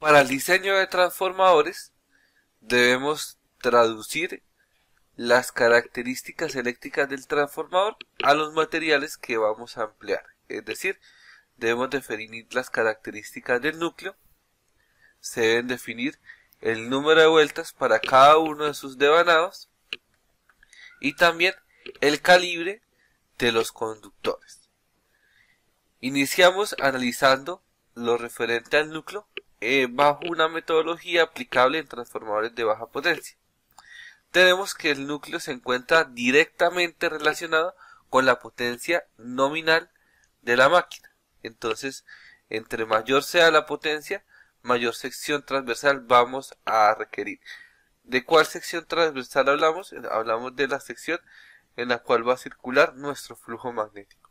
Para el diseño de transformadores debemos traducir las características eléctricas del transformador a los materiales que vamos a emplear. Es decir, debemos definir las características del núcleo, se deben definir el número de vueltas para cada uno de sus devanados y también el calibre de los conductores. Iniciamos analizando lo referente al núcleo eh, bajo una metodología aplicable en transformadores de baja potencia. Tenemos que el núcleo se encuentra directamente relacionado con la potencia nominal de la máquina. Entonces, entre mayor sea la potencia, mayor sección transversal vamos a requerir. ¿De cuál sección transversal hablamos? Hablamos de la sección en la cual va a circular nuestro flujo magnético.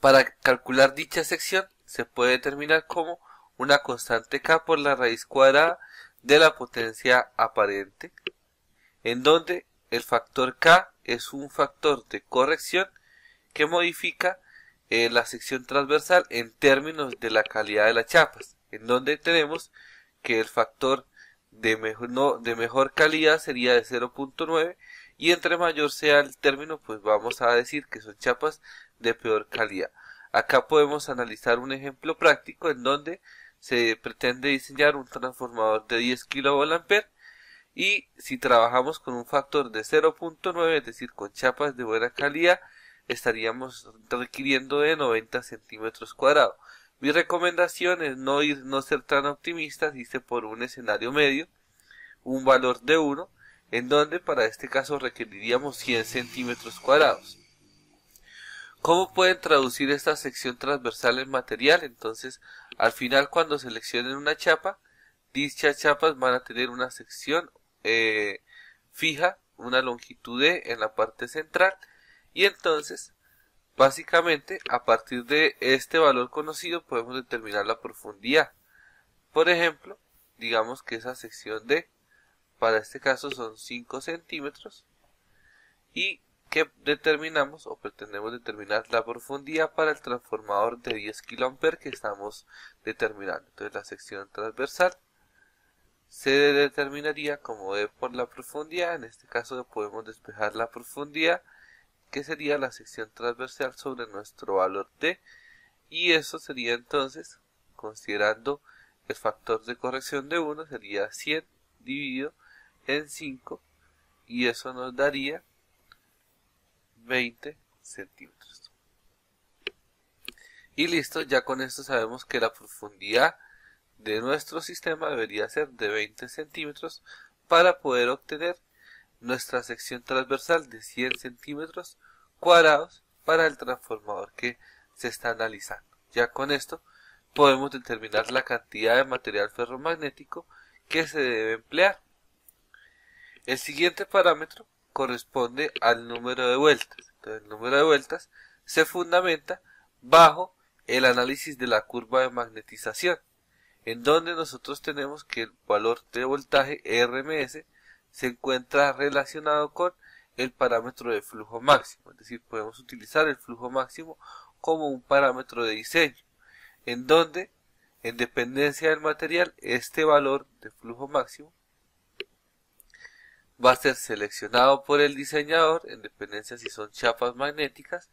Para calcular dicha sección, se puede determinar como una constante k por la raíz cuadrada de la potencia aparente, en donde el factor k es un factor de corrección que modifica eh, la sección transversal en términos de la calidad de las chapas, en donde tenemos que el factor de mejor, de mejor calidad sería de 0.9 y entre mayor sea el término pues vamos a decir que son chapas de peor calidad. Acá podemos analizar un ejemplo práctico en donde se pretende diseñar un transformador de 10 kV y si trabajamos con un factor de 0.9, es decir, con chapas de buena calidad, estaríamos requiriendo de 90 centímetros cuadrados. Mi recomendación es no ir, no ser tan optimistas, dice por un escenario medio, un valor de 1, en donde para este caso requeriríamos 100 centímetros cuadrados. ¿Cómo pueden traducir esta sección transversal en material? Entonces, al final cuando seleccionen una chapa, dichas chapas van a tener una sección eh, fija, una longitud D e en la parte central. Y entonces, básicamente, a partir de este valor conocido podemos determinar la profundidad. Por ejemplo, digamos que esa sección D, para este caso son 5 centímetros. Y que determinamos o pretendemos determinar la profundidad para el transformador de 10 kA que estamos determinando. Entonces la sección transversal se determinaría como D por la profundidad, en este caso podemos despejar la profundidad que sería la sección transversal sobre nuestro valor D y eso sería entonces considerando el factor de corrección de 1 sería 100 dividido en 5 y eso nos daría 20 centímetros. Y listo, ya con esto sabemos que la profundidad de nuestro sistema debería ser de 20 centímetros para poder obtener nuestra sección transversal de 100 centímetros cuadrados para el transformador que se está analizando. Ya con esto podemos determinar la cantidad de material ferromagnético que se debe emplear. El siguiente parámetro corresponde al número de vueltas. Entonces, el número de vueltas se fundamenta bajo el análisis de la curva de magnetización, en donde nosotros tenemos que el valor de voltaje RMS se encuentra relacionado con el parámetro de flujo máximo, es decir, podemos utilizar el flujo máximo como un parámetro de diseño, en donde, en dependencia del material, este valor de flujo máximo va a ser seleccionado por el diseñador en dependencia si son chapas magnéticas.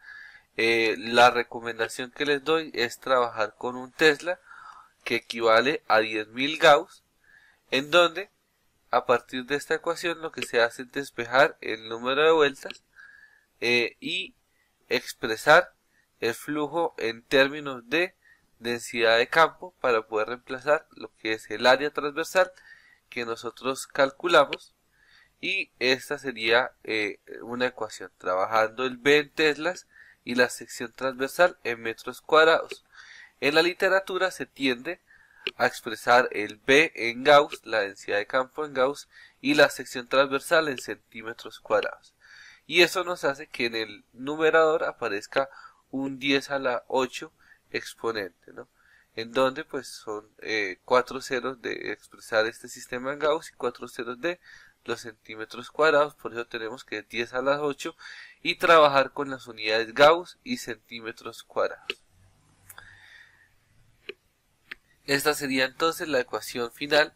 Eh, la recomendación que les doy es trabajar con un Tesla que equivale a 10.000 Gauss, en donde a partir de esta ecuación lo que se hace es despejar el número de vueltas eh, y expresar el flujo en términos de densidad de campo para poder reemplazar lo que es el área transversal que nosotros calculamos y esta sería eh, una ecuación trabajando el B en teslas y la sección transversal en metros cuadrados. En la literatura se tiende a expresar el B en Gauss, la densidad de campo en Gauss, y la sección transversal en centímetros cuadrados. Y eso nos hace que en el numerador aparezca un 10 a la 8 exponente, ¿no? En donde pues son eh, cuatro ceros de expresar este sistema en Gauss y cuatro ceros de los centímetros cuadrados, por eso tenemos que de 10 a las 8 y trabajar con las unidades Gauss y centímetros cuadrados. Esta sería entonces la ecuación final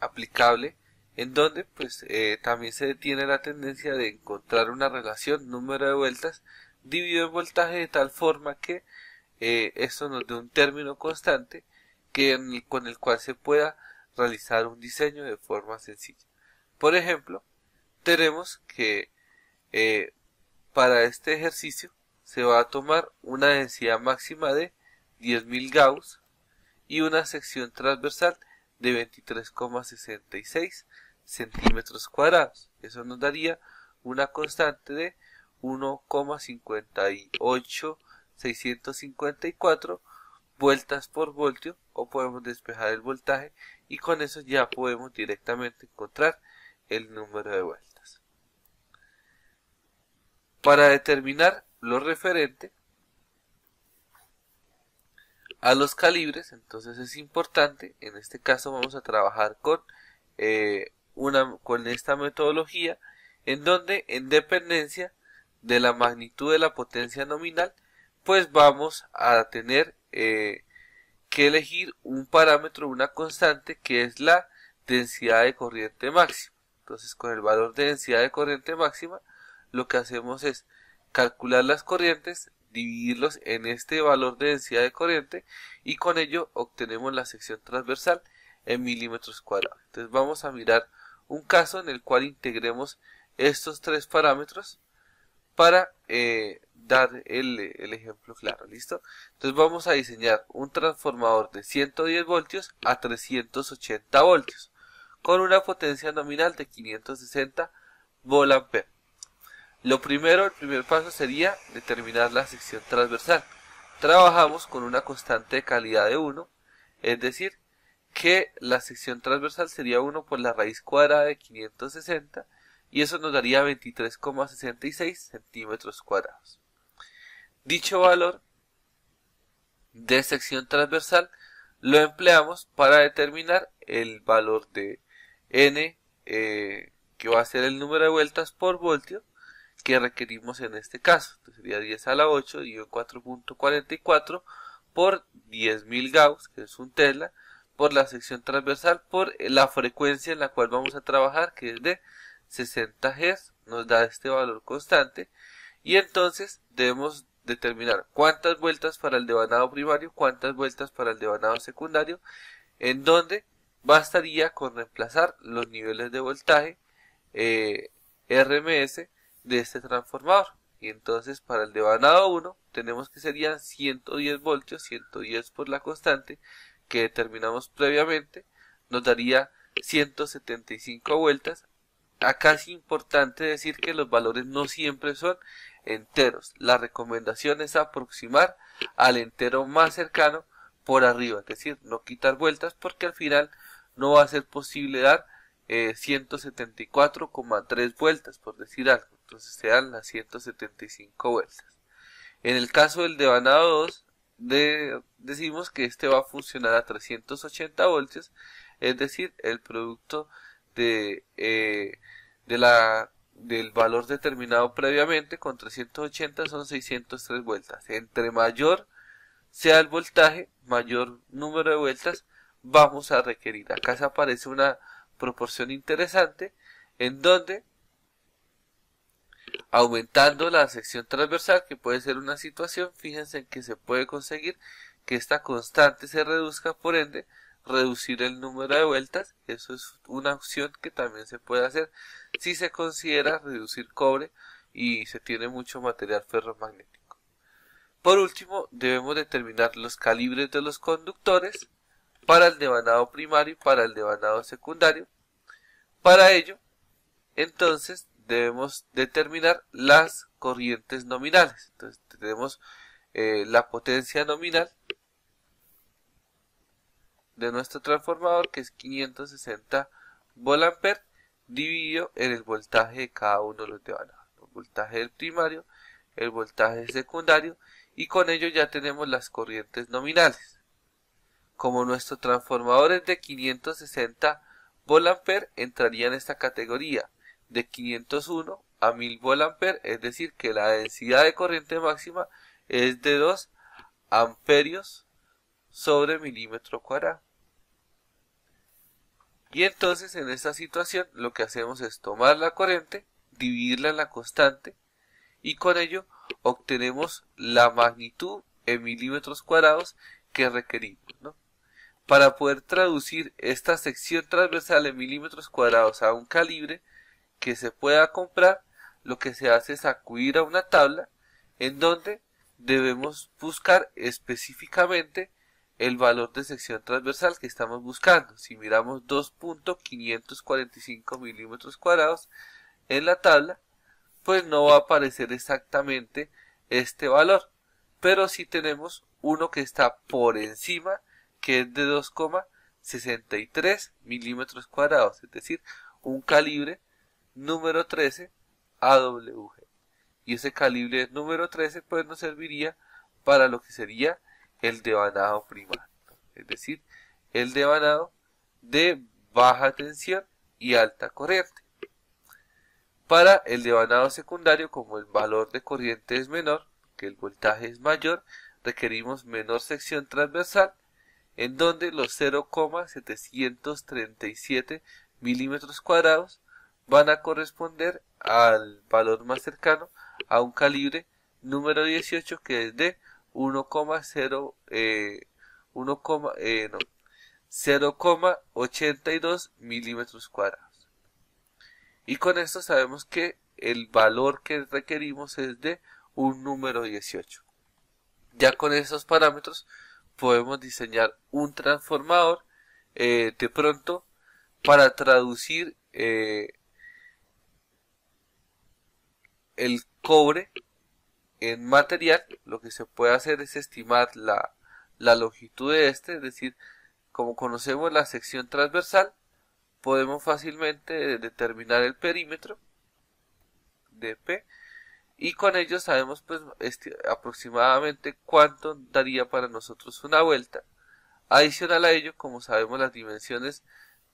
aplicable en donde pues eh, también se tiene la tendencia de encontrar una relación número de vueltas dividido en voltaje de tal forma que eh, esto nos dé un término constante que con el cual se pueda realizar un diseño de forma sencilla. Por ejemplo, tenemos que eh, para este ejercicio se va a tomar una densidad máxima de 10.000 Gauss y una sección transversal de 23,66 centímetros cuadrados. Eso nos daría una constante de 1,58654 vueltas por voltio o podemos despejar el voltaje y con eso ya podemos directamente encontrar el número de vueltas. Para determinar lo referente a los calibres, entonces es importante, en este caso vamos a trabajar con, eh, una, con esta metodología, en donde en dependencia de la magnitud de la potencia nominal, pues vamos a tener eh, que elegir un parámetro, una constante, que es la densidad de corriente máxima. Entonces con el valor de densidad de corriente máxima, lo que hacemos es calcular las corrientes, dividirlos en este valor de densidad de corriente y con ello obtenemos la sección transversal en milímetros cuadrados. Entonces vamos a mirar un caso en el cual integremos estos tres parámetros para eh, dar el, el, ejemplo claro, ¿listo? Entonces vamos a diseñar un transformador de 110 voltios a 380 voltios con una potencia nominal de 560 V. Lo primero, el primer paso sería determinar la sección transversal. Trabajamos con una constante de calidad de 1, es decir, que la sección transversal sería 1 por la raíz cuadrada de 560 y eso nos daría 23,66 centímetros cuadrados. Dicho valor de sección transversal lo empleamos para determinar el valor de n, eh, que va a ser el número de vueltas por voltio que requerimos en este caso. sería 10 a la 8 y 4.44 por 10.000 Gauss, que es un Tesla, por la sección transversal, por la frecuencia en la cual vamos a trabajar, que es de 60 Hz, nos da este valor constante. Y entonces debemos determinar cuántas vueltas para el devanado primario, cuántas vueltas para el devanado secundario, en donde bastaría con reemplazar los niveles de voltaje eh, RMS de este transformador. Y entonces para el devanado 1 tenemos que serían 110 voltios, 110 por la constante que determinamos previamente, nos daría 175 vueltas. Acá es importante decir que los valores no siempre son enteros. La recomendación es aproximar al entero más cercano por arriba, es decir, no quitar vueltas porque al final no va a ser posible dar 174,3 eh, vueltas, por decir algo. Entonces se dan las 175 vueltas. En el caso del devanado 2, decimos que este va a funcionar a 380 voltios, es decir, el producto de, eh, de la, del valor determinado previamente con 380 son 603 vueltas. Entre mayor sea el voltaje, mayor número de vueltas vamos a requerir. Acá se aparece una proporción interesante en donde aumentando la sección transversal, que puede ser una situación, fíjense en que se puede conseguir que esta constante se reduzca, por ende, reducir el número de vueltas. Eso es una opción que también se puede hacer si se considera reducir cobre y se tiene mucho material ferromagnético. Por último, debemos determinar los calibres de los conductores para el devanado primario y para el devanado secundario. Para ello, entonces, debemos determinar las corrientes nominales. Entonces, tenemos eh, la potencia nominal de nuestro transformador, que es 560 VA dividido en el voltaje de cada uno de los devanados. El voltaje del primario el voltaje secundario y con ello ya tenemos las corrientes nominales. Como nuestro transformador es de 560 volampere entraría en esta categoría de 501 a 1000 volampere, es decir que la densidad de corriente máxima es de 2 amperios sobre milímetro cuadrado. Y entonces en esta situación lo que hacemos es tomar la corriente, dividirla en la constante y con ello obtenemos la magnitud en milímetros cuadrados que requerimos. Para poder traducir esta sección transversal en milímetros cuadrados a un calibre que se pueda comprar, lo que se hace es acudir a una tabla en donde debemos buscar específicamente el valor de sección transversal que estamos buscando. Si miramos 2.545 milímetros cuadrados en la tabla, pues no va a aparecer exactamente este valor. Pero si tenemos uno que está por encima, que es de 2,63 milímetros cuadrados, es decir, un calibre número 13 AWG. Y ese calibre número 13 pues nos serviría para lo que sería el devanado primario, es decir, el devanado de baja tensión y alta corriente. Para el devanado secundario, como el valor de corriente es menor, que el voltaje es mayor, requerimos menor sección transversal, en donde los 0,737 milímetros cuadrados van a corresponder al valor más cercano a un calibre número 18 que es de 1,0 1, 0,82 milímetros cuadrados. Y con esto sabemos que el valor que requerimos es de un número 18. Ya con esos parámetros podemos diseñar un transformador eh, de pronto para traducir eh, el cobre en material. Lo que se puede hacer es estimar la, la longitud de este, es decir, como conocemos la sección transversal, podemos fácilmente determinar el perímetro de P y con ello sabemos pues este, aproximadamente cuánto daría para nosotros una vuelta. Adicional a ello, como sabemos las dimensiones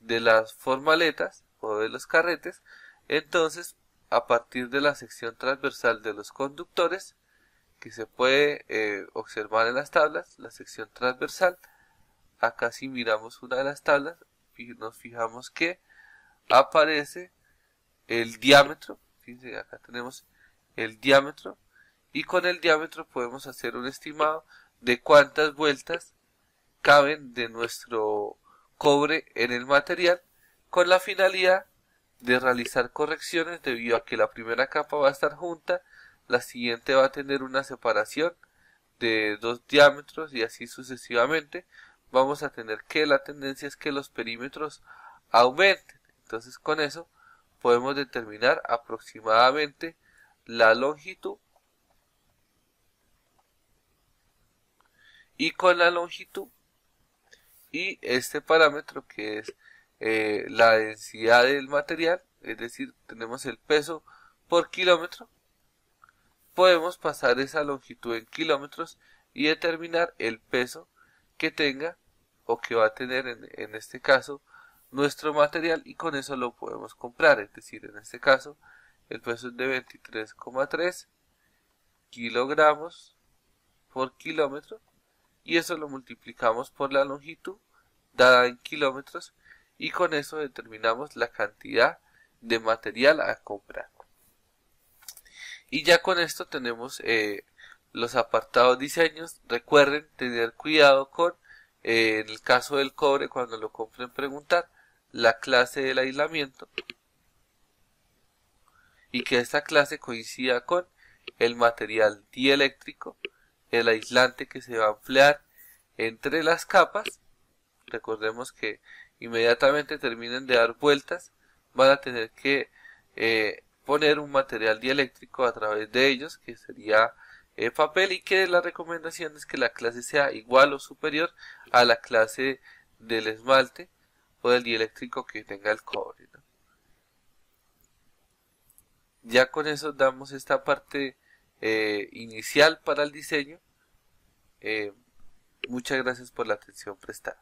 de las formaletas o de los carretes, entonces a partir de la sección transversal de los conductores que se puede eh, observar en las tablas, la sección transversal, acá si miramos una de las tablas, nos fijamos que aparece el diámetro, acá tenemos el diámetro y con el diámetro podemos hacer un estimado de cuántas vueltas caben de nuestro cobre en el material con la finalidad de realizar correcciones debido a que la primera capa va a estar junta, la siguiente va a tener una separación de dos diámetros y así sucesivamente vamos a tener que la tendencia es que los perímetros aumenten. Entonces con eso podemos determinar aproximadamente la longitud y con la longitud y este parámetro que es eh, la densidad del material, es decir, tenemos el peso por kilómetro, podemos pasar esa longitud en kilómetros y determinar el peso que tenga o que va a tener en, este caso nuestro material y con eso lo podemos comprar, es decir, en este caso el peso es de 23,3 kilogramos por kilómetro y eso lo multiplicamos por la longitud dada en kilómetros y con eso determinamos la cantidad de material a comprar. Y ya con esto tenemos eh, los apartados diseños. Recuerden tener cuidado con en el caso del cobre, cuando lo compren, preguntar la clase del aislamiento y que esta clase coincida con el material dieléctrico, el aislante que se va a emplear entre las capas. Recordemos que inmediatamente terminen de dar vueltas, van a tener que eh, poner un material dieléctrico a través de ellos, que sería papel y que la recomendación es que la clase sea igual o superior a la clase del esmalte o del dieléctrico que tenga el cobre. Ya con eso damos esta parte eh, inicial para el diseño. Eh, muchas gracias por la atención prestada.